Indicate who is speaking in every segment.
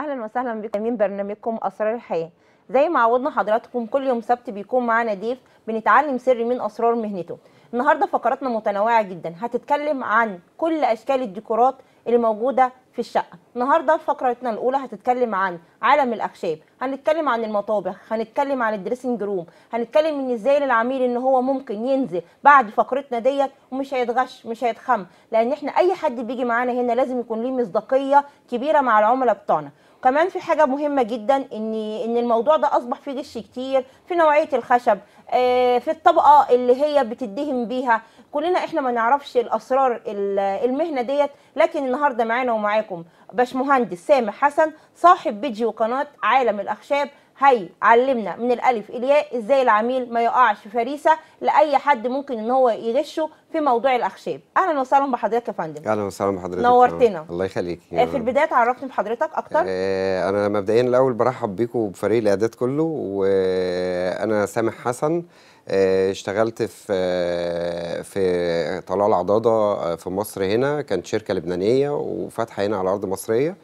Speaker 1: اهلا وسهلا بكم من برنامجكم اسرار الحياه زي ما عودنا حضراتكم كل يوم سبت بيكون معانا ضيف بنتعلم سر من اسرار مهنته النهارده فقراتنا متنوعه جدا هتتكلم عن كل اشكال الديكورات اللي موجوده في الشقه النهارده فقرتنا الاولى هتتكلم عن عالم الاخشاب هنتكلم عن المطابخ هنتكلم عن الدريسنج روم هنتكلم ان ازاي للعميل ان هو ممكن ينزل بعد فقرتنا ديت ومش هيتغش مش هيتخم لان احنا اي حد بيجي معانا هنا لازم يكون ليه مصداقيه كبيره مع العملاء بتوعنا كمان في حاجه مهمه جدا ان ان الموضوع ده اصبح فيه غش كتير في نوعيه الخشب آه، في الطبقه اللي هي بتدهن بيها كلنا احنا ما نعرفش الاسرار المهنه ديت لكن النهارده معانا ومعاكم باشمهندس سامح حسن صاحب بيجي وقناه عالم الاخشاب هي علمنا من الالف الياء ازاي العميل ما يقعش في فريسه لاي حد ممكن ان هو يغشه في موضوع الاخشاب اهلا وسهلا بحضرتك يا فندم
Speaker 2: اهلا وسهلا بحضرتك نورتنا الله يخليك آه، في البدايه
Speaker 1: تعرفني بحضرتك اكتر
Speaker 2: آه، انا مبدئيا الاول برحب بيكم بفريق الاعداد كله وانا سامح حسن آه، اشتغلت في في طلال عضاضه في مصر هنا كانت شركه لبنانيه وفاتحه هنا على ارض مصريه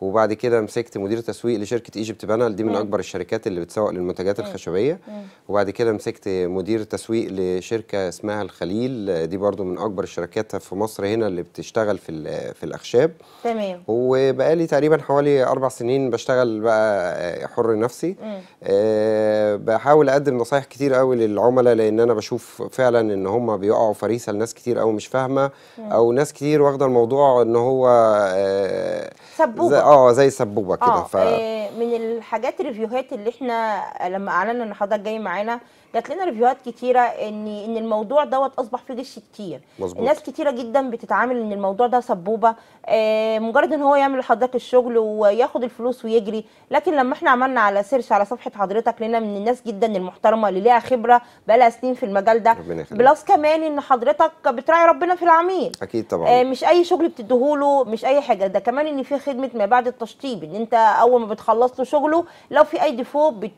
Speaker 2: وبعد كده مسكت مدير تسويق لشركه ايجيبت بانل دي من مم. اكبر الشركات اللي بتسوق للمنتجات الخشبيه مم. وبعد كده مسكت مدير تسويق لشركه اسمها الخليل دي برضو من اكبر الشركات في مصر هنا اللي بتشتغل في في الاخشاب تمام وبقالي تقريبا حوالي اربع سنين بشتغل بقى آه، حر نفسي أه بحاول اقدم نصايح كتير قوي للعملاء لان انا بشوف فعلا ان هم بيقعوا فريسه لناس كتير قوي مش فاهمه او ناس كتير واخده الموضوع ان هو أه سبوبه اه زي سبوبه كده آه، ف... آه
Speaker 1: من الحاجات الريفيوهات اللي احنا لما اعلنا ان حضرتك جاي معانا جات لنا ريفيوهات كتيره ان ان الموضوع دوت اصبح فيه غش كتير مزبوط. ناس كتيره جدا بتتعامل ان الموضوع ده سبوبه آه مجرد ان هو يعمل لحضرتك الشغل وياخد الفلوس ويجري لكن لما احنا عملنا على سيرش على صفحه حضرتك لنا من الناس جدا المحترمه اللي ليها خبره بقى سنين في المجال ده بلس كمان ان حضرتك بتراعي ربنا في العميل اكيد طبعا آه مش اي شغل بتديهوله مش اي حاجه ده كمان ان في خدمه ما بعد التشطيب ان انت اول ما بتخلص له شغله لو في اي ديفو بت...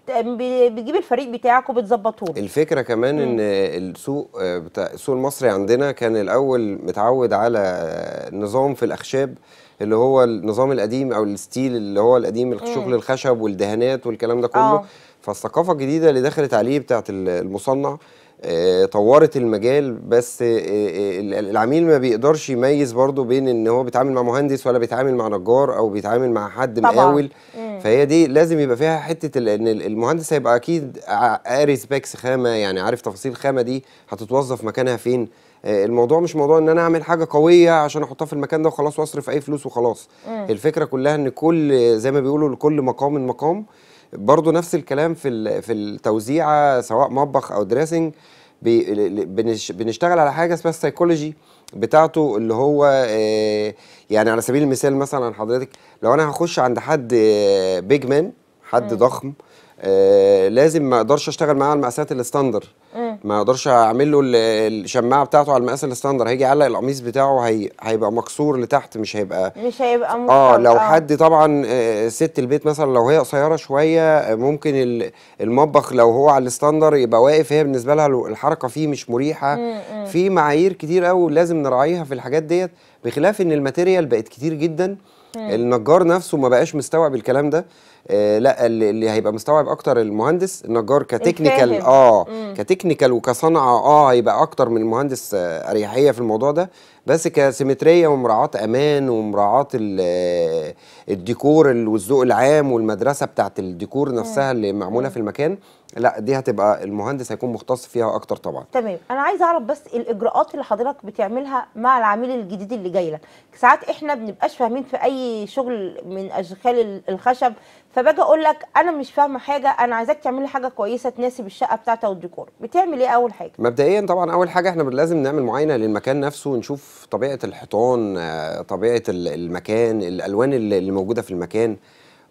Speaker 1: بيجيب الفريق بتاعك وبتظبطه طول
Speaker 2: الفكره كمان مم. ان السوق آه، بتاع السوق المصري عندنا كان الاول متعود على نظام في الاخشاب اللي هو النظام القديم او الستيل اللي هو القديم شغل الخشب والدهانات والكلام ده كله أوه. فالثقافه الجديده اللي دخلت عليه بتاعت المصنع آه، طورت المجال بس آه، آه، العميل ما بيقدرش يميز برضو بين ان هو بيتعامل مع مهندس ولا بيتعامل مع نجار او بيتعامل مع حد مقاول فهي دي لازم يبقى فيها حته ان المهندس هيبقى اكيد قاري سبيكس خامه يعني عارف تفاصيل الخامه دي هتتوظف مكانها فين الموضوع مش موضوع ان انا اعمل حاجه قويه عشان احطها في المكان ده وخلاص واصرف اي فلوس وخلاص الفكره كلها ان كل زي ما بيقولوا لكل مقام مقام برضو نفس الكلام في في التوزيعه سواء مطبخ او دريسنج بنشتغل على حاجه اسمها السيكولوجي بتاعته اللي هو آه، يعني على سبيل المثال مثلا حضرتك لو انا هخش عند حد بيج آه، مان حد ضخم آه، لازم ما اقدرش اشتغل معاه على المقاسات الستاندر ما اقدرش اعمل له الشماعه بتاعته على المقاس الستاندر هيجي يعلق القميص بتاعه هي... هيبقى مكسور لتحت مش هيبقى
Speaker 1: مش هيبقى آه، مكسور اه لو حد
Speaker 2: طبعا آه، ست البيت مثلا لو هي قصيره شويه ممكن المطبخ لو هو على الستاندر يبقى واقف هي بالنسبه لها الحركه فيه مش مريحه في معايير كتير قوي لازم نراعيها في الحاجات ديت بخلاف ان الماتيريال بقت كتير جدا النجار نفسه ما بقاش مستوعب الكلام ده آه، لا اللي هيبقى مستوعب اكتر المهندس النجار كتكنيكال اه كتكنيكال وكصنعه اه هيبقى اكتر من المهندس آه، اريحيه في الموضوع ده بس كسيمتريه ومراعاه امان ومراعاه آه، الديكور والذوق العام والمدرسه بتاعه الديكور نفسها اللي معموله في المكان لا دي هتبقى المهندس هيكون مختص فيها اكتر طبعا
Speaker 1: تمام انا عايزه اعرف بس الاجراءات اللي حضرتك بتعملها مع العميل الجديد اللي جاي لك ساعات احنا بنبقاش فاهمين في اي شغل من اشغال الخشب فباجي اقول لك انا مش فاهمه حاجه انا عايزاك تعمل لي حاجه كويسه تناسب الشقه بتاعتها والديكور بتعمل ايه اول حاجه
Speaker 2: مبدئيا طبعا اول حاجه احنا لازم نعمل معاينه للمكان نفسه ونشوف طبيعه الحيطان آه، طبيعه المكان الالوان اللي موجوده في المكان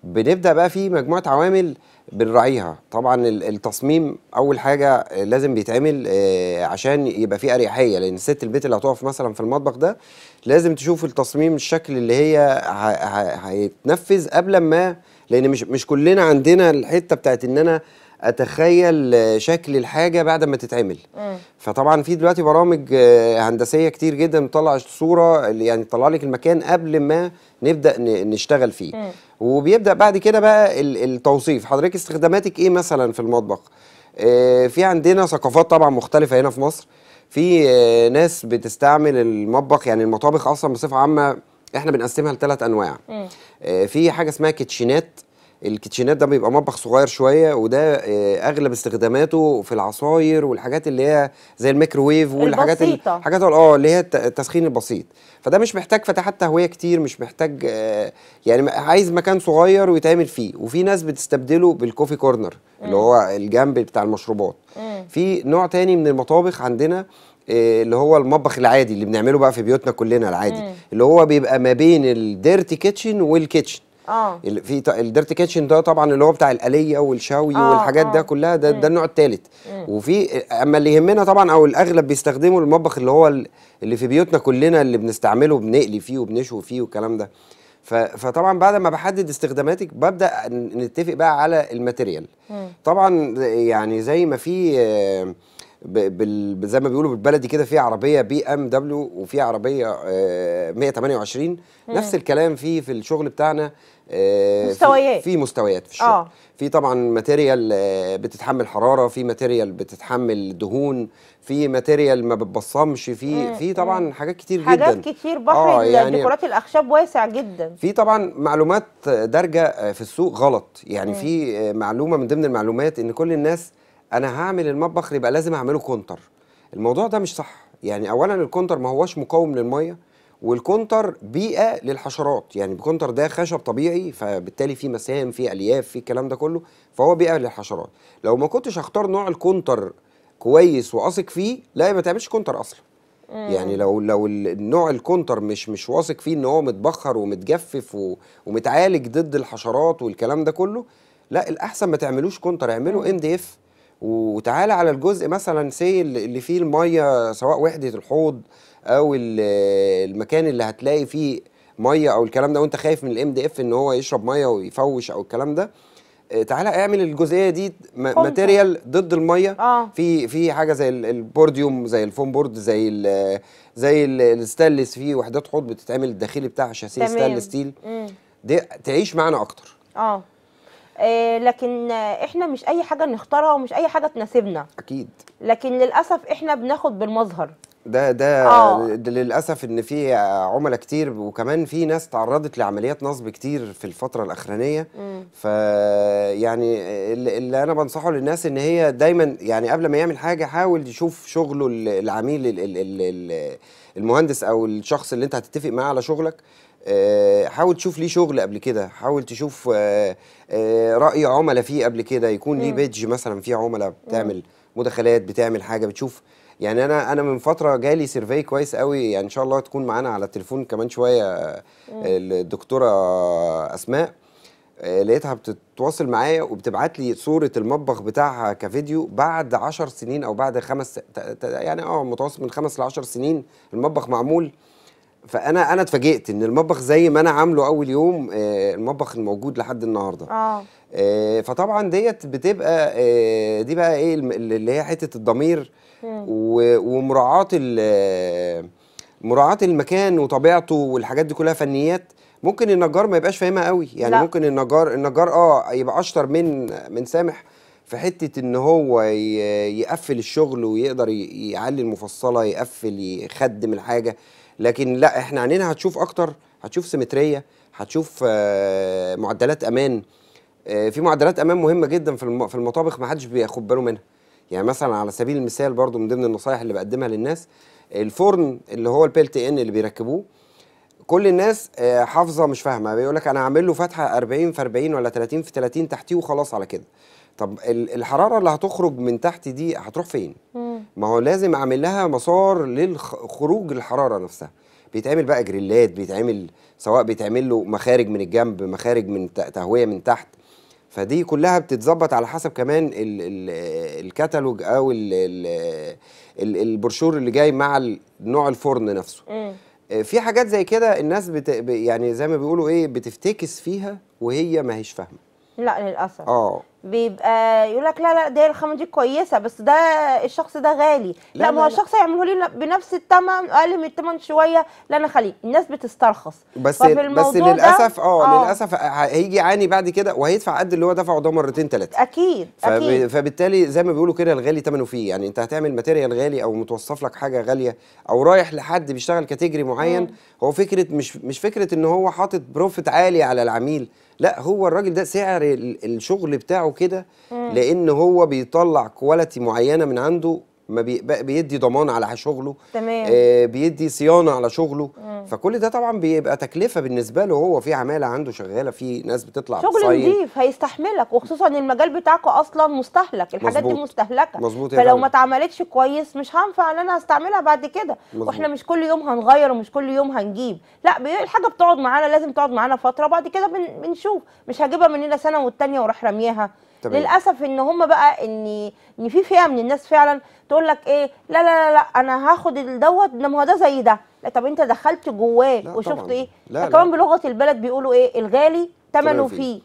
Speaker 2: بنبدا بقى في مجموعه عوامل بنراعيها طبعا التصميم اول حاجه لازم بيتعمل آه، عشان يبقى فيه اريحيه لان ست البيت اللي هتقف مثلا في المطبخ ده لازم تشوف التصميم الشكل اللي هي هيتنفذ قبل ما لان مش مش كلنا عندنا الحته بتاعت ان انا اتخيل شكل الحاجه بعد ما تتعمل مم. فطبعا في دلوقتي برامج آه، هندسيه كتير جدا بتطلع الصوره يعني تطلع لك المكان قبل ما نبدا نشتغل فيه مم. وبيبدا بعد كده بقى التوصيف حضرتك استخداماتك ايه مثلا في المطبخ آه، في عندنا ثقافات طبعا مختلفه هنا في مصر في آه، ناس بتستعمل المطبخ يعني المطابخ اصلا بصفه عامه احنا بنقسمها لثلاث انواع في حاجه اسمها كيتشينات الكيتشينات ده بيبقى مطبخ صغير شويه وده آه، اغلب استخداماته في العصاير والحاجات اللي هي زي الميكروويف والحاجات البسيطة. الحاجات اه اللي هي التسخين البسيط فده مش محتاج فتحات تهويه كتير مش محتاج آه، يعني عايز مكان صغير ويتعمل فيه وفي ناس بتستبدله بالكوفي كورنر اللي هو الجنب بتاع المشروبات في نوع تاني من المطابخ عندنا آه، اللي هو المطبخ العادي اللي بنعمله بقى في بيوتنا كلنا العادي اللي هو بيبقى ما بين الديرتي كيتشن والكيتشن اه في الديرتي كيتشن ده طبعا اللي هو بتاع الاليه والشوي أوه. والحاجات ده اه. كلها ده ده النوع الثالث وفي اما اللي يهمنا طبعا او الاغلب بيستخدمه المطبخ اللي هو اللي في بيوتنا كلنا اللي بنستعمله بنقلي فيه وبنشوي فيه والكلام ده فطبعا بعد ما بحدد استخداماتك ببدا نتفق بقى على الماتيريال طبعا يعني زي ما في بال زي ما بيقولوا بالبلدي كده في عربيه بي ام دبليو وفي عربيه 128 آه، مم. نفس الكلام في في الشغل بتاعنا آه، مستويات في, مستويات في الشغل آه. في طبعا ماتيريال آه، بتتحمل حراره في ماتيريال بتتحمل دهون في ماتيريال ما بتبصمش في في طبعا حاجات كتير حاجات جدا حاجات
Speaker 1: كتير بحر آه يعني ديكورات الاخشاب واسع جدا
Speaker 2: في طبعا معلومات دارجه في السوق غلط يعني مم. في معلومه من ضمن المعلومات ان كل الناس انا هعمل المطبخ يبقى لازم اعمله كونتر الموضوع ده مش صح يعني اولا الكونتر ما هوش مقاوم للميه والكونتر بيئه للحشرات يعني الكونتر ده خشب طبيعي فبالتالي فيه مسام فيه الياف فيه الكلام ده كله فهو بيئه للحشرات لو ما كنتش هختار نوع الكونتر كويس واثق فيه لا ما تعملش كونتر اصلا يعني لو لو النوع الكونتر مش مش واثق فيه ان هو متبخر ومتجفف ومتعالج ضد الحشرات والكلام ده كله لا الاحسن ما تعملوش كونتر اعمله ام دي اف وتعالى على الجزء مثلا سي اللي فيه الميه سواء وحده الحوض او المكان اللي هتلاقي فيه ميه او الكلام ده وانت خايف من الام دي اف ان هو يشرب ميه ويفوش او الكلام ده آه، تعالى اعمل الجزئيه دي ماتيريال ضد الميه آه. في في حاجه زي البورديوم زي الفوم بورد زي الـ زي الستانلس في وحدات حوض بتتعمل الداخلي بتاعها شاسيه ستانلس ستيل دي تعيش معانا اكتر
Speaker 1: اه آه، لكن احنا مش اي حاجه نختارها ومش اي حاجه تناسبنا اكيد لكن للاسف احنا بناخد بالمظهر
Speaker 2: ده ده, آه. للاسف ان في عملاء كتير وكمان في ناس تعرضت لعمليات نصب كتير في الفتره الاخرانيه فيعني اللي انا بنصحه للناس ان هي دايما يعني قبل ما يعمل حاجه حاول يشوف شغله العميل المهندس او الشخص اللي انت هتتفق معاه على شغلك آه، حاول تشوف ليه شغل قبل كده حاول تشوف آه، آه، رأي عملاء فيه قبل كده يكون ليه بيدج مثلا فيه عملاء بتعمل مداخلات بتعمل حاجة بتشوف يعني انا انا من فتره جالي سيرفي كويس قوي يعني ان شاء الله تكون معانا على التليفون كمان شويه الدكتوره اسماء لقيتها بتتواصل معايا وبتبعت لي صوره المطبخ بتاعها كفيديو بعد 10 سنين او بعد خمس يعني اه متوسط من خمس ل 10 سنين المطبخ معمول فانا انا اتفاجئت ان المطبخ زي ما انا عامله اول يوم آه، المطبخ الموجود لحد النهارده اه, آه، فطبعا ديت بتبقى آه، دي بقى ايه اللي هي حته الضمير ومراعاه مراعاه المكان وطبيعته والحاجات دي كلها فنيات ممكن النجار ما يبقاش فاهمها قوي يعني لا. ممكن النجار النجار اه يبقى اشطر من من سامح في حته ان هو يقفل الشغل ويقدر يعلي المفصله يقفل يخدم الحاجه لكن لا احنا عينينا هتشوف اكتر هتشوف سيمتريه هتشوف آه، معدلات امان آه، في معدلات امان مهمه جدا في المطابخ ما حدش بياخد باله منها يعني مثلا على سبيل المثال برضو من ضمن النصايح اللي بقدمها للناس الفرن اللي هو البيلت ان اللي بيركبوه كل الناس آه، حافظه مش فاهمه بيقول لك انا هعمل له فتحه 40 في 40 ولا 30 في 30 تحتيه وخلاص على كده طب الحراره اللي هتخرج من تحت دي هتروح فين مم. ما هو لازم اعمل لها مسار لخروج الحراره نفسها بيتعمل بقى جريلات بيتعمل سواء بيتعمل له مخارج من الجنب مخارج من تهويه من تحت فدي كلها بتتظبط على حسب كمان الكتالوج او الـ الـ البرشور اللي جاي مع نوع الفرن نفسه مم. آه، في حاجات زي كده الناس بت يعني زي ما بيقولوا ايه بتفتكس فيها وهي ما هيش فاهمه
Speaker 1: لا للاسف اه بيبقى يقول لك لا لا ده الخامه دي كويسه بس ده الشخص ده غالي لا, لا ما هو الشخص هيعمله لي بنفس الثمن اقل من الثمن شويه لا انا خليه الناس بتسترخص بس بس للاسف اه, آه.
Speaker 2: للاسف آه، هيجي يعاني بعد كده وهيدفع قد اللي هو دفعه ده مرتين ثلاثه
Speaker 1: اكيد اكيد
Speaker 2: فبالتالي زي ما بيقولوا كده الغالي ثمنه فيه يعني انت هتعمل ماتيريال غالي او متوصف لك حاجه غاليه او رايح لحد بيشتغل كاتيجري معين مم. هو فكره مش مش فكره ان هو حاطط بروفيت عالي على العميل لا هو الراجل ده سعر الشغل بتاعه كده لان هو بيطلع كواليتي معينه من عنده ما بيدي ضمان على شغله
Speaker 1: تمام آه
Speaker 2: بيدي صيانه على شغله مم. فكل ده طبعا بيبقى تكلفه بالنسبه له هو في عماله عنده شغاله في ناس بتطلع شغل نظيف
Speaker 1: هيستحملك وخصوصا ان المجال بتاعك اصلا مستهلك الحاجات مزبوط. دي مستهلكه مزبوط فلو ما اتعملتش كويس مش هنفع ان انا استعملها بعد كده واحنا مش كل يوم هنغير ومش كل يوم هنجيب لا الحاجه بتقعد معانا لازم تقعد معانا فتره وبعد كده بن... بنشوف مش هجيبها مننا سنه والتانيه واروح راميها للاسف ان هم بقى ان ان في فئه من الناس فعلا تقول لك ايه لا لا لا, لا انا هاخد دوت ما هو ده زي ده لا طب انت دخلت جواه وشفت طبعًا. ايه لا كمان بلغه البلد بيقولوا ايه الغالي ثمنه فيه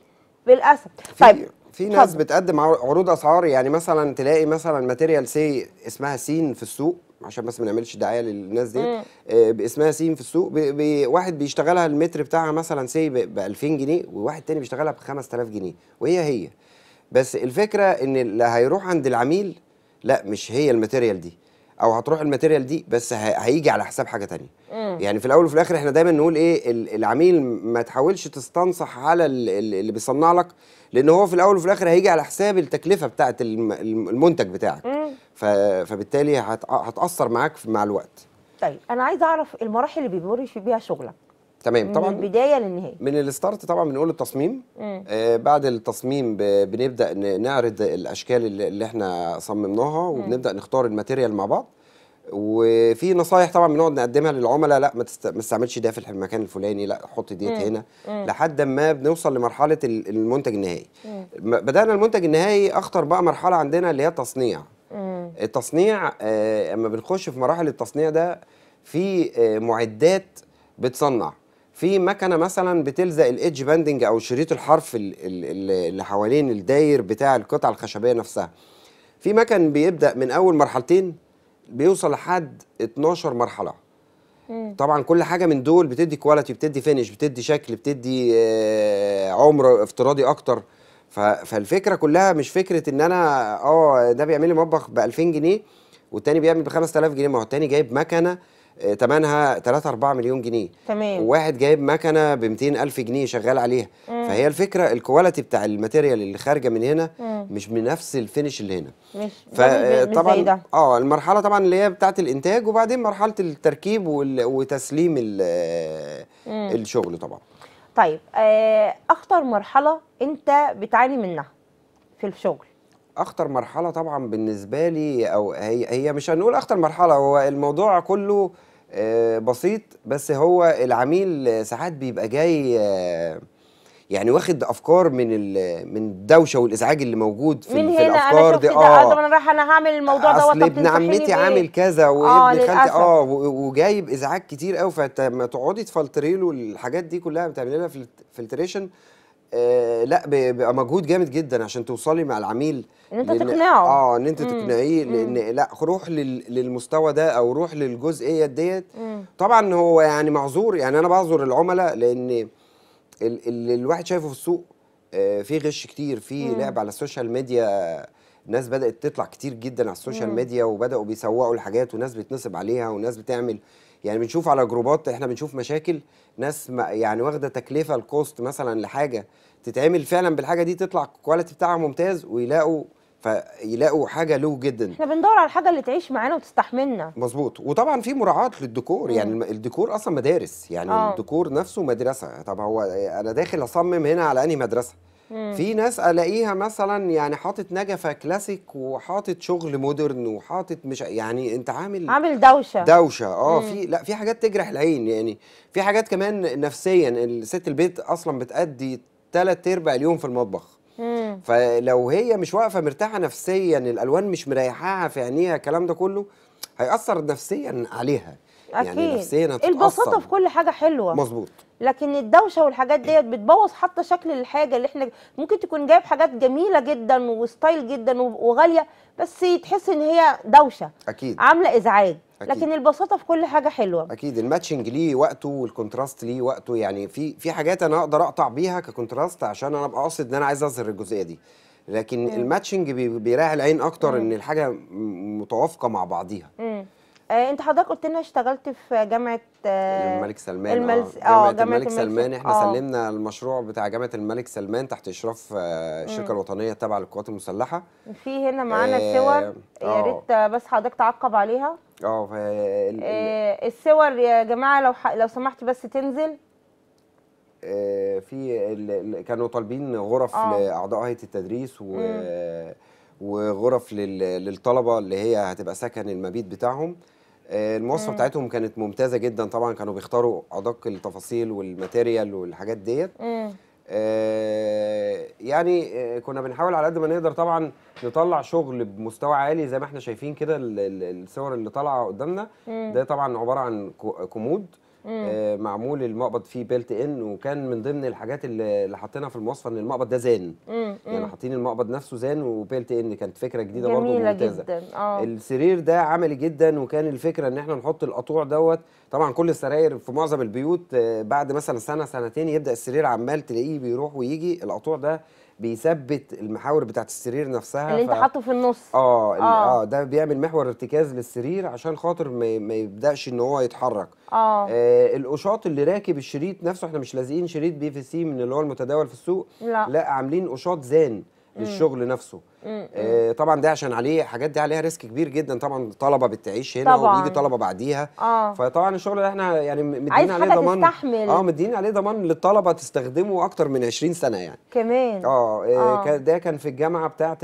Speaker 1: للاسف
Speaker 2: طيب في ناس فضل. بتقدم عروض اسعار يعني مثلا تلاقي مثلا ماتيريال سي اسمها سين في السوق عشان بس ما نعملش دعايه للناس دي آه باسمها سين في السوق بي بي واحد بيشتغلها المتر بتاعها مثلا سي ب 2000 جنيه وواحد تاني بيشتغلها ب 5000 جنيه وهي هي بس الفكره ان اللي هيروح عند العميل لا مش هي الماتيريال دي او هتروح الماتيريال دي بس هيجي على حساب حاجه تانية مم. يعني في الاول وفي الاخر احنا دايما نقول ايه العميل ما تحاولش تستنصح على اللي بيصنع لك لان هو في الاول وفي الاخر هيجي على حساب التكلفه بتاعه المنتج بتاعك مم. فبالتالي هتاثر معاك مع الوقت
Speaker 1: طيب انا عايز اعرف المراحل اللي بيمر بيها شغلك
Speaker 2: تمام طبعا من البدايه للنهايه من الستارت طبعا بنقول التصميم آه بعد التصميم بنبدا نعرض الاشكال اللي احنا صممناها وبنبدا نختار الماتيريال مع بعض وفي نصايح طبعا بنقعد نقدمها للعملاء لا ما, تستعملش ده في المكان الفلاني لا حط ديت هنا مم. لحد ما بنوصل لمرحله المنتج النهائي مم. بدانا المنتج النهائي اخطر بقى مرحله عندنا اللي هي التصنيع مم. التصنيع آه اما بنخش في مراحل التصنيع ده في آه معدات بتصنع في مكنه مثلا بتلزق الايدج باندنج او شريط الحرف اللي حوالين الداير بتاع القطعه الخشبيه نفسها في مكن بيبدا من اول مرحلتين بيوصل لحد 12 مرحله طبعا كل حاجه من دول بتدي كواليتي بتدي فينش بتدي شكل بتدي آه، عمر افتراضي اكتر فالفكره كلها مش فكره ان انا اه ده بيعمل لي مطبخ ب 2000 جنيه والتاني بيعمل ب 5000 جنيه ما هو التاني جايب مكنه آه، تمنها 3 4 مليون جنيه تمام وواحد جايب مكنه ب 200000 جنيه شغال عليها مم. فهي الفكره الكواليتي بتاع الماتيريال اللي خارجه من هنا مم. مش بنفس الفينش اللي هنا فطبعا اه المرحله طبعا اللي هي بتاعه الانتاج وبعدين مرحله التركيب وتسليم
Speaker 1: الشغل طبعا طيب آه، اخطر مرحله انت بتعاني منها
Speaker 2: في الشغل اخطر مرحله طبعا بالنسبه لي او هي هي مش هنقول اخطر مرحله هو الموضوع كله آه، بسيط بس هو العميل ساعات بيبقى جاي آه، يعني واخد افكار من من الدوشه والازعاج اللي موجود في, من هنا في الافكار آه. أنا دي اه طب انا
Speaker 1: رايح انا هعمل الموضوع دوت طب ابن عمتي عامل كذا وابن آه خالتي اه
Speaker 2: وجايب ازعاج كتير قوي فما تقعدي تفلتري له الحاجات دي كلها بتعملي لها فلتريشن آه، لا بيبقى مجهود جامد جدا عشان توصلي مع العميل ان انت تقنعه اه ان انت تقنعيه لان لا روح لل... للمستوى ده او روح للجزئيه ديت طبعا هو يعني معذور يعني انا بعذر العملاء لان اللي ال... الواحد شايفه في السوق آه في غش كتير في لعب على السوشيال ميديا ناس بدات تطلع كتير جدا على السوشيال ميديا وبداوا بيسوقوا الحاجات وناس بتنصب عليها وناس بتعمل يعني بنشوف على جروبات احنا بنشوف مشاكل ناس يعني واخده تكلفه الكوست مثلا لحاجه تتعمل فعلا بالحاجه دي تطلع الكواليتي بتاعها ممتاز ويلاقوا فيلاقوا حاجه لو جدا احنا
Speaker 1: بندور على الحاجه اللي تعيش معانا وتستحملنا
Speaker 2: مظبوط وطبعا في مراعاه للديكور يعني مم. يعني الديكور اصلا مدارس يعني أوه. الديكور نفسه مدرسه طب هو انا داخل اصمم هنا على انهي مدرسه في ناس الاقيها مثلا يعني حاطط نجفه كلاسيك وحاطط شغل مودرن وحاطط مش يعني انت عامل
Speaker 1: عامل دوشه دوشه
Speaker 2: اه في لا في حاجات تجرح العين يعني في حاجات كمان نفسيا الست البيت اصلا بتأدي ثلاث ارباع اليوم في المطبخ مم. فلو هي مش واقفه مرتاحه نفسيا الالوان مش مريحاها في عينيها الكلام ده كله هيأثر نفسيا عليها يعني أكيد. يعني نفسيا هتتأثر البساطه في
Speaker 1: كل حاجه حلوه مظبوط لكن الدوشه والحاجات ديت بتبوظ حتى شكل الحاجه اللي احنا ممكن تكون جايب حاجات جميله جدا وستايل جدا وغاليه بس تحس ان هي دوشه اكيد عامله ازعاج أكيد. لكن البساطه في كل حاجه حلوه
Speaker 2: اكيد الماتشنج ليه وقته والكونتراست ليه وقته يعني في في حاجات انا اقدر اقطع بيها ككونتراست عشان انا ابقى قاصد ان انا عايز اظهر الجزئيه دي لكن الماتشنج بيراعي العين اكتر مم. ان الحاجه متوافقه مع بعضيها
Speaker 1: مم. آه انت حضرتك قلت لنا اشتغلت في جامعه آه الملك سلمان الملز... آه،, اه جامعه, جامعة الملك, الملك سلمان احنا آه. سلمنا
Speaker 2: المشروع بتاع جامعه الملك سلمان تحت اشراف آه الشركه الوطنيه التابعه للقوات المسلحه
Speaker 1: في هنا معانا آه صور آه. يا ريت بس حضرتك تعقب عليها
Speaker 2: اه آه
Speaker 1: الصور يا جماعه لو ح... لو سمحت بس تنزل
Speaker 2: آه في ال... كانوا طالبين غرف آه. لاعضاء هيئه التدريس و مم. وغرف للطلبه اللي هي هتبقى سكن المبيت بتاعهم آه، المواصفه بتاعتهم كانت ممتازه جدا طبعا كانوا بيختاروا ادق التفاصيل والماتيريال والحاجات ديت آه، يعني آه، كنا بنحاول على قد ما نقدر طبعا نطلع شغل بمستوى عالي زي ما احنا شايفين كده الصور اللي طالعه قدامنا ده طبعا عباره عن كومود مم. آه، معمول المقبض فيه بيلت ان وكان من ضمن الحاجات اللي حاطينها في المواصفه ان المقبض ده زان مم. يعني حاطين المقبض نفسه زان وبيلت ان كانت فكره جديده برضه ممتازه جدا. آه. السرير ده عملي جدا وكان الفكره ان احنا نحط القطوع دوت طبعا كل السراير في معظم البيوت آه، بعد مثلا سنه سنتين يبدا السرير عمال تلاقيه بيروح ويجي القطوع ده بيثبت المحاور بتاعت السرير نفسها اللي ف... انت حاطه في النص آه،, اه اه ده بيعمل محور ارتكاز للسرير عشان خاطر ما, ما يبداش ان هو يتحرك اه, آه القشاط اللي راكب الشريط نفسه احنا مش لازقين شريط بي في سي من اللي هو المتداول في السوق لا, لا عاملين قشاط زان للشغل نفسه آه طبعا ده عشان عليه حاجات دي عليها ريسك كبير جدا طبعا طلبه بتعيش هنا طبعا. وبيجي طلبه بعديها آه. فطبعا الشغل ده احنا يعني مدين عليه ضمان اه مدين عليه ضمان للطلبه تستخدمه اكتر من 20 سنه يعني كمان اه, آه. آه. ده كان في الجامعه بتاعه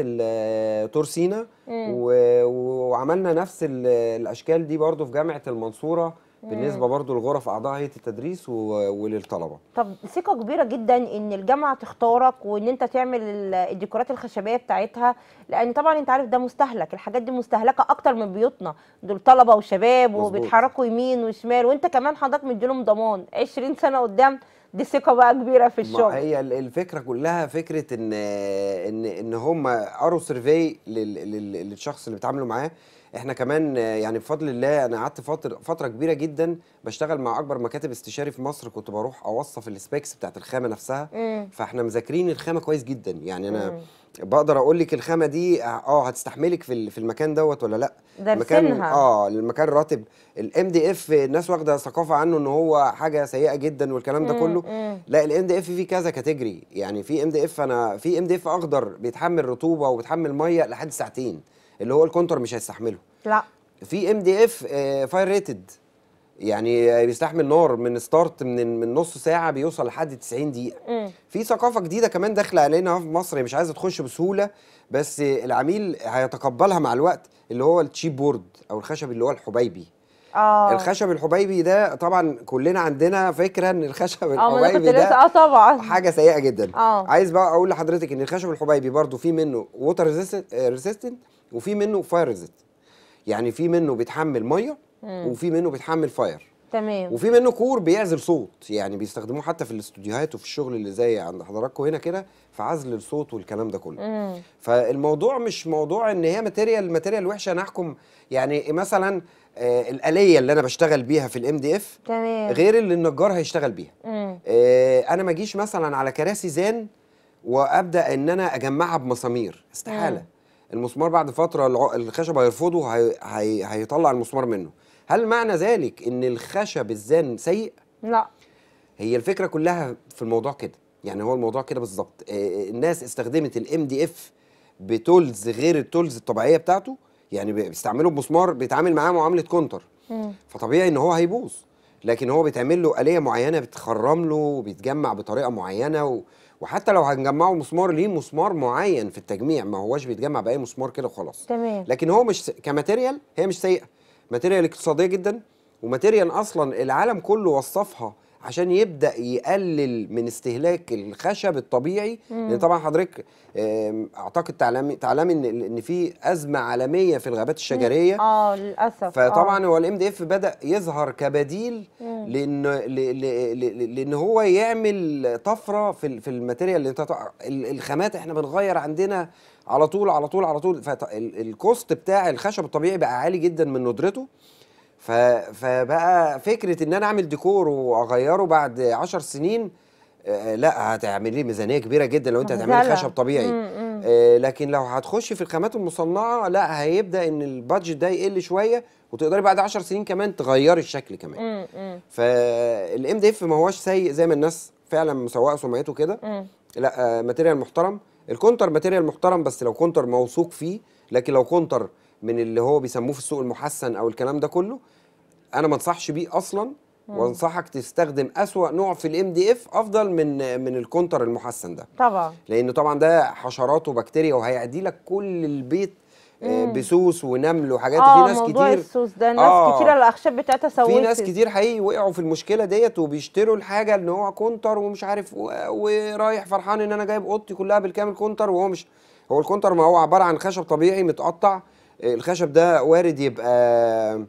Speaker 2: تور آه، سينا وعملنا نفس الاشكال دي برضو في جامعه المنصوره بالنسبه برضو لغرف اعضاء هيئه التدريس وللطلبه
Speaker 1: طب ثقه كبيره جدا ان الجامعه تختارك وان انت تعمل الديكورات الخشبيه بتاعتها لان طبعا انت عارف ده مستهلك الحاجات دي مستهلكه اكتر من بيوتنا دول طلبه وشباب وبيتحركوا يمين وشمال وانت كمان حضرتك مديلهم ضمان 20 سنه قدام دي ثقه بقى كبيره في الشغل ما
Speaker 2: هي الفكره كلها فكره ان ان ان هم قروا سيرفي للشخص اللي بيتعاملوا معاه احنا كمان يعني بفضل الله انا قعدت فتره فتره كبيره جدا بشتغل مع اكبر مكاتب استشاري في مصر كنت بروح اوصف السبيكس بتاعت الخامه نفسها مم. فاحنا مذاكرين الخامه كويس جدا يعني انا مم. بقدر اقول لك الخامه دي اه هتستحملك في في المكان دوت ولا لا المكان اه المكان راتب الام دي اف الناس واخده ثقافه عنه ان هو حاجه سيئه جدا والكلام ده كله مم. لا الام دي اف فيه كذا كاتيجري يعني في ام دي اف انا في ام دي اف اخضر بيتحمل رطوبه وبيتحمل ميه لحد ساعتين اللي هو الكونتر مش هيستحمله لا في ام دي اف فاير ريتد يعني آه، بيستحمل نار من ستارت من من نص ساعه بيوصل لحد 90 دقيقه مم. في ثقافه جديده كمان داخله علينا في مصر مش عايزه تخش بسهوله بس العميل هيتقبلها مع الوقت اللي هو التشيب بورد او الخشب اللي هو الحبيبي
Speaker 1: آه. الخشب
Speaker 2: الحبيبي ده طبعا كلنا عندنا فكره ان الخشب آه، الحبيبي ده اه طبعا حاجه سيئه جدا آه. عايز بقى اقول لحضرتك ان الخشب الحبيبي برده في منه ووتر ريزيستنت وفي منه فاير ريزيست يعني في منه بيتحمل ميه وفي منه بيتحمل فاير تمام وفي منه كور بيعزل صوت يعني بيستخدموه حتى في الاستوديوهات وفي الشغل اللي زي عند حضراتكم هنا كده في عزل الصوت والكلام ده كله مم. فالموضوع مش موضوع ان هي ماتيريال ماتيريال وحشه انا احكم يعني مثلا آه الاليه اللي انا بشتغل بيها في الام دي اف غير اللي النجار هيشتغل بيها آه انا ما اجيش مثلا على كراسي زان وابدا ان انا اجمعها بمسامير استحاله مم. المسمار بعد فتره الخشب هيرفضه هي... هي... هيطلع المسمار منه هل معنى ذلك ان الخشب الزان سيء لا هي الفكره كلها في الموضوع كده يعني هو الموضوع كده بالظبط الناس استخدمت الام دي اف بتولز غير التولز الطبيعيه بتاعته يعني بيستعملوا بمسمار بيتعامل معاه معامله كونتر مم. فطبيعي ان هو هيبوظ لكن هو بيتعمل له آلية معينة بتخرم له وبيتجمع بطريقة معينة و... وحتى لو هنجمعه مسمار ليه مسمار معين في التجميع ما هوش بيتجمع باي مسمار كده وخلاص تمام لكن هو مش كماتيريال هي مش سيئه ماتيريال اقتصاديه جدا وماتيريال اصلا العالم كله وصفها عشان يبدا يقلل من استهلاك الخشب الطبيعي مم. لان طبعا حضرتك اعتقد تعلمي تعلمي ان ان في ازمه عالميه في الغابات الشجريه
Speaker 1: اه للاسف فطبعا آه. هو
Speaker 2: الام دي اف بدا يظهر كبديل لان لان هو يعمل طفره في في الماتيريال اللي انت الخامات احنا بنغير عندنا على طول على طول على طول فالكوست بتاع الخشب الطبيعي بقى عالي جدا من ندرته ف... فبقى فكره ان انا اعمل ديكور واغيره بعد 10 سنين آه، آه، لا هتعمل لي ميزانيه كبيره جدا لو انت هتعملي خشب طبيعي مم. آه، لكن لو هتخش في الخامات المصنعه لا هيبدا ان البادجت ده يقل شويه وتقدري بعد 10 سنين كمان تغيري الشكل كمان فالام دي اف ما هواش سيء زي ما الناس فعلا مسوقه سمعته كده لا ماتيريال محترم الكونتر ماتيريال محترم بس لو كونتر موثوق فيه لكن لو كونتر من اللي هو بيسموه في السوق المحسن او الكلام ده كله انا ما انصحش بيه اصلا وانصحك تستخدم اسوا نوع في الام دي اف افضل من من الكونتر المحسن ده طبعا لانه طبعا ده حشرات وبكتيريا وهيعدي لك كل البيت آه، مم. بسوس ونمل وحاجات آه في ناس كتير اه السوس ده ناس آه كتير
Speaker 1: الاخشاب بتاعتها سوست في ناس كتير
Speaker 2: حقيقي وقعوا في المشكله ديت وبيشتروا الحاجه ان هو كونتر ومش عارف ورايح فرحان ان انا جايب اوضتي كلها بالكامل كونتر وهو مش هو الكونتر ما هو عباره عن خشب طبيعي متقطع الخشب ده وارد يبقى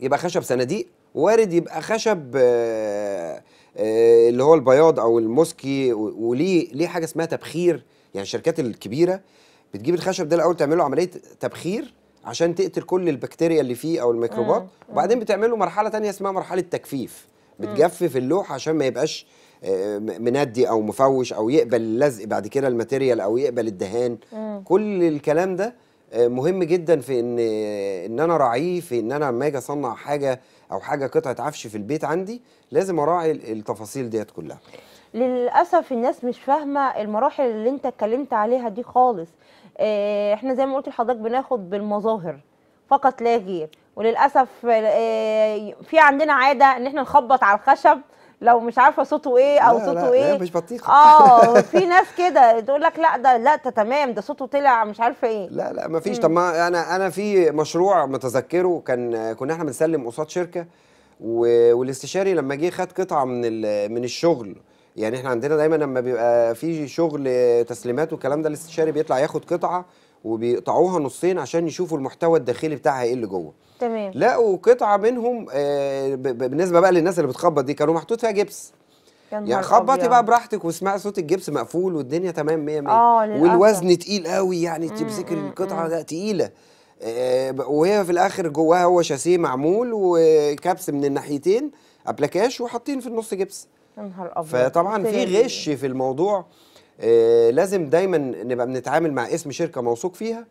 Speaker 2: يبقى خشب صناديق وارد يبقى خشب آه، آه، اللي هو البياض او الموسكي وليه ليه حاجه اسمها تبخير يعني الشركات الكبيره بتجيب الخشب ده الاول تعمله عمليه تبخير عشان تقتل كل البكتيريا اللي فيه او الميكروبات وبعدين بتعمله مرحله ثانيه اسمها مرحله تجفيف بتجفف اللوح عشان ما يبقاش آه، مندي او مفوش او يقبل اللزق بعد كده الماتيريال او يقبل الدهان كل الكلام ده آه، مهم جدا في ان ان انا راعيه في ان انا لما اجي اصنع حاجه او حاجه قطعه عفش في البيت عندي لازم اراعي التفاصيل ديت كلها
Speaker 1: للاسف الناس مش فاهمه المراحل اللي انت اتكلمت عليها دي خالص آه، احنا زي ما قلت لحضرتك بناخد بالمظاهر فقط لا غير وللاسف آه، في عندنا عاده ان احنا نخبط على الخشب لو مش عارفه صوته ايه او لا صوته لا ايه لا مش
Speaker 2: بطيخه اه
Speaker 1: في ناس كده تقول لك لا ده لا ده تمام ده صوته طلع مش عارفه ايه
Speaker 2: لا لا ما فيش طب ما انا انا في مشروع متذكره كان كنا احنا بنسلم قصاد شركه والاستشاري لما جه خد قطعه من من الشغل يعني احنا عندنا دايما لما بيبقى في شغل تسليمات والكلام ده الاستشاري بيطلع ياخد قطعه وبيقطعوها نصين عشان يشوفوا المحتوى الداخلي بتاعها ايه اللي جوه تمام لقوا قطعه منهم آه، بالنسبه بقى للناس اللي بتخبط دي كانوا محطوط فيها جبس يعني خبطي بقى براحتك واسمعي صوت الجبس مقفول والدنيا تمام 100 100 اه والوزن تقيل قوي يعني تمسك القطعه ده تقيله آه، وهي في الاخر جواها هو شاسيه معمول وكبس من الناحيتين ابلكاش وحاطين في النص جبس يا نهار ابيض فطبعا في غش في الموضوع آه، لازم دايما نبقى بنتعامل مع اسم شركه موثوق فيها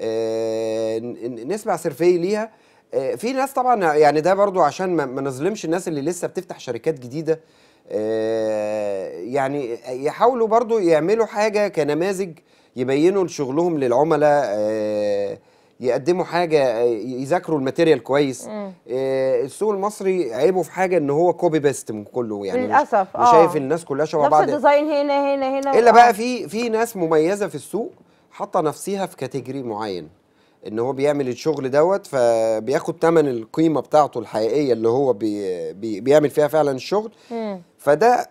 Speaker 2: آه، نسمع سيرفي ليها آه، في ناس طبعا يعني ده برضو عشان ما نظلمش الناس اللي لسه بتفتح شركات جديده آه، يعني يحاولوا برضو يعملوا حاجه كنماذج يبينوا شغلهم للعملاء يقدموا حاجه يذاكروا الماتيريال كويس مم. السوق المصري عيبه في حاجه ان هو كوبي بيست من كله يعني للاسف اه مش شايف الناس كلها شبه بعض نفس
Speaker 1: الديزاين هنا هنا هنا الا بقى في
Speaker 2: في ناس مميزه في السوق حاطه نفسيها في كاتيجري معين ان هو بيعمل الشغل دوت فبياخد ثمن القيمه بتاعته الحقيقيه اللي هو بي بي بيعمل فيها فعلا الشغل فده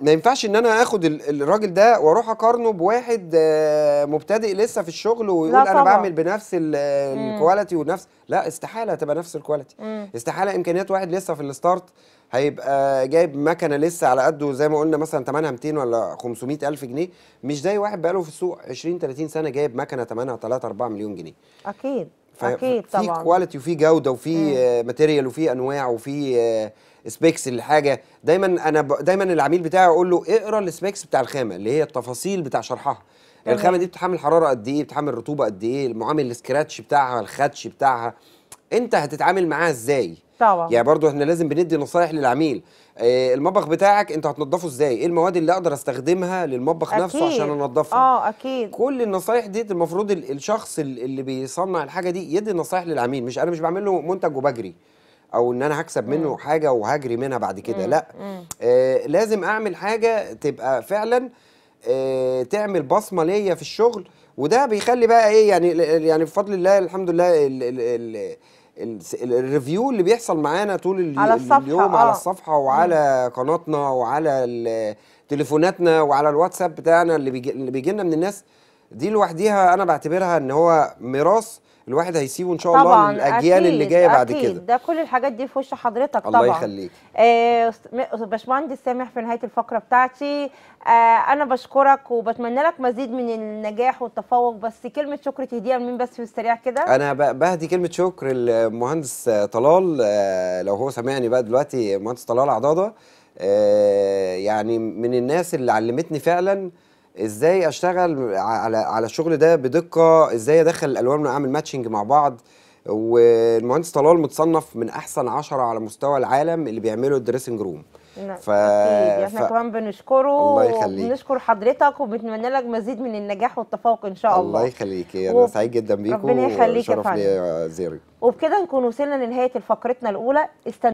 Speaker 2: ما ينفعش ان انا اخد الراجل ده واروح اقارنه بواحد آه، مبتدئ لسه في الشغل ويقول انا بعمل بنفس الكواليتي ونفس لا استحاله تبقى نفس الكواليتي استحاله امكانيات واحد لسه في الستارت هيبقى جايب مكنه لسه على قده زي ما قلنا مثلا ثمنها 200 ولا 500 الف جنيه مش زي واحد بقاله في السوق 20 30 سنه جايب مكنه ثمنها 3 4 مليون جنيه
Speaker 1: اكيد اكيد طبعا في
Speaker 2: كواليتي وفي جوده وفي ماتيريال وفي انواع وفي سبيكس آه، الحاجه دايما انا ب... دايما العميل بتاعي اقول له اقرا السبيكس بتاع الخامه اللي هي التفاصيل بتاع شرحها يعني الخامه دي بتحمل حراره قد ايه بتحمل رطوبه قد ايه المعامل السكراتش بتاعها الخدش بتاعها انت هتتعامل معاها ازاي طبعا يعني برضو احنا لازم بندي نصايح للعميل إيه المطبخ بتاعك انت هتنضفه ازاي ايه المواد اللي اقدر استخدمها للمطبخ أكيد. نفسه عشان انضفه اه اكيد كل النصايح دي المفروض الشخص اللي بيصنع الحاجه دي يدي نصايح للعميل مش انا مش بعمل له منتج وبجري او ان انا هكسب منه مم. حاجه وهجري منها بعد كده لا مم. آه، لازم اعمل حاجه تبقى فعلا إيه تعمل بصمه ليا في الشغل وده بيخلي بقى ايه يعني يعني بفضل الله الحمد لله الـ الـ الـ الريفيو اللي بيحصل معانا طول اليوم على آه. الصفحة, آه. على الصفحة وعلى مم. قناتنا وعلى تليفوناتنا وعلى الواتساب بتاعنا اللي اللي بيجي لنا من الناس دي لوحديها انا بعتبرها ان هو ميراث الواحد هيسيبه ان شاء الله للاجيال اللي جايه بعد كده ده
Speaker 1: كل الحاجات دي في وش حضرتك الله طبعا الله يخليك آه باشمهندس سامح في نهايه الفقره بتاعتي آه انا بشكرك وبتمنى لك مزيد من النجاح والتفوق بس كلمه شكر تهديها لمين بس في السريع كده انا
Speaker 2: بهدي كلمه شكر للمهندس طلال آه لو هو سامعني بقى دلوقتي مهندس طلال عضاضه آه يعني من الناس اللي علمتني فعلا ازاي اشتغل على على الشغل ده بدقه ازاي ادخل الالوان واعمل ماتشنج مع بعض والمهندس طلال متصنف من احسن عشرة على مستوى العالم اللي بيعملوا الدريسنج روم نعم ف... اكيد يعني احنا ف... كمان
Speaker 1: بنشكره الله يخليك وبنشكر حضرتك وبنتمنى لك مزيد من النجاح والتفوق ان شاء الله الله
Speaker 2: يخليك انا و... سعيد جدا بيكم ربنا يخليك يا فندم
Speaker 1: وبكده نكون وصلنا لنهايه فقرتنا الاولى استن...